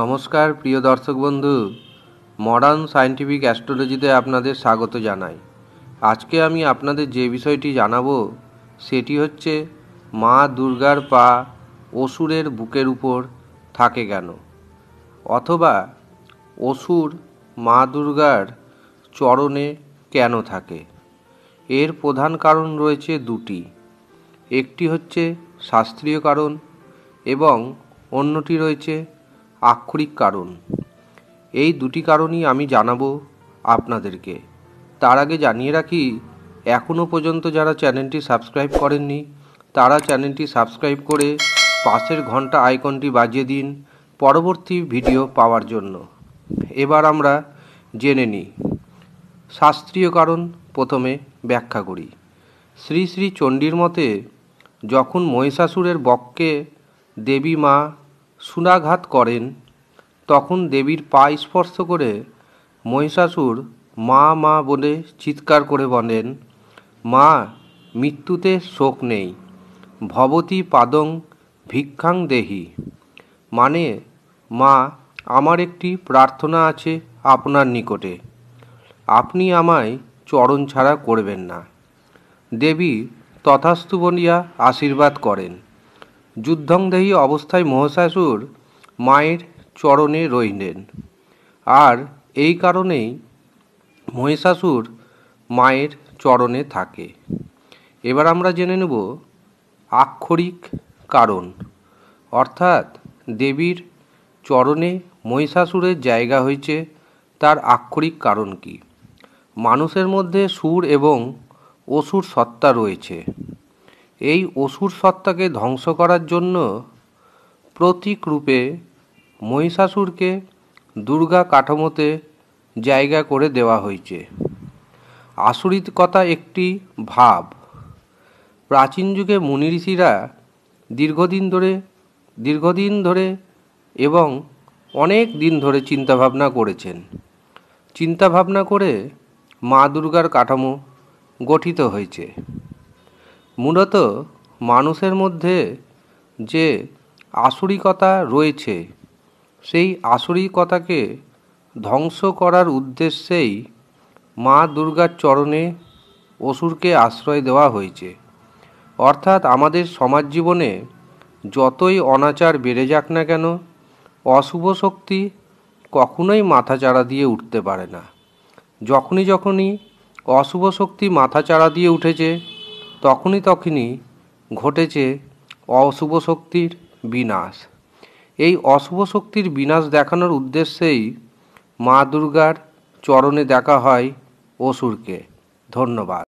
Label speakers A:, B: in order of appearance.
A: নমস্কার প্রিয় দর্শক বন্ধু মডার্ন সায়েন্টিফিক অ্যাস্ট্রোলজিতে আপনাদের স্বাগত জানাই আজকে আমি আপনাদের যে বিষয়টি জানাবো সেটি হচ্ছে মা দুর্গার পা অসুরের বুকের উপর থাকে কেন অথবা অসুর মা দুর্গার চরণে কেন থাকে এর প্রধান কারণ রয়েছে দুটি একটি হচ্ছে শাস্ত্রীয় কারণ এবং অন্যটি রয়েছে আক্ষরিক কারণ এই দুটি কারণই আমি জানাবো আপনাদেরকে তার আগে জানিয়ে রাখি এখনও পর্যন্ত যারা চ্যানেলটি সাবস্ক্রাইব করেননি তারা চ্যানেলটি সাবস্ক্রাইব করে পাশের ঘন্টা আইকনটি বাজিয়ে দিন পরবর্তী ভিডিও পাওয়ার জন্য এবার আমরা জেনে নিই শাস্ত্রীয় কারণ প্রথমে ব্যাখ্যা করি শ্রী শ্রী চণ্ডীর মতে যখন মহিষাসুরের বককে দেবী মা সুনাঘাত করেন তখন দেবীর পা স্পর্শ করে মহিষাসুর মা মা বলে চিৎকার করে বলেন মা মৃত্যুতে শোক নেই ভবতী পাদং ভিক্ষাং দেহি মানে মা আমার একটি প্রার্থনা আছে আপনার নিকটে আপনি আমায় চরণ ছাড়া করবেন না দেবী তথাস্তু বলিয়া আশীর্বাদ করেন যুদ্ধংদেহী অবস্থায় মহাশাসুর মায়ের চরণে রইলেন আর এই কারণেই মহিষাসুর মায়ের চরণে থাকে এবার আমরা জেনে নেব আক্ষরিক কারণ অর্থাৎ দেবীর চরণে মহিষাসুরের জায়গা হয়েছে তার আক্ষরিক কারণ কি মানুষের মধ্যে সুর এবং অসুর সত্তা রয়েছে এই অসুর সত্তাকে ধ্বংস করার জন্য প্রতীক রূপে মহিষাসুরকে দুর্গা কাঠামোতে জায়গা করে দেওয়া হয়েছে কথা একটি ভাব প্রাচীন যুগে মুনি ঋষিরা দীর্ঘদিন ধরে দীর্ঘদিন ধরে এবং অনেক দিন ধরে চিন্তাভাবনা করেছেন চিন্তাভাবনা করে মা দুর্গার কাঠামো গঠিত হয়েছে মূলত মানুষের মধ্যে যে আসুরিকতা রয়েছে সেই আসুরিকতাকে ধ্বংস করার উদ্দেশ্যেই মা দুর্গার চরণে অসুরকে আশ্রয় দেওয়া হয়েছে অর্থাৎ আমাদের সমাজ জীবনে যতই অনাচার বেড়ে যাক না কেন অশুভ শক্তি কখনোই মাথাচাড়া দিয়ে উঠতে পারে না যখনই যখনই অশুভ শক্তি মাথাচাড়া দিয়ে উঠেছে তখনই তখনই ঘটেছে অশুভ শক্তির বিনাশ এই অশুভ শক্তির বিনাশ দেখানোর উদ্দেশ্যেই মা দুর্গার চরণে দেখা হয় অসুরকে ধন্যবাদ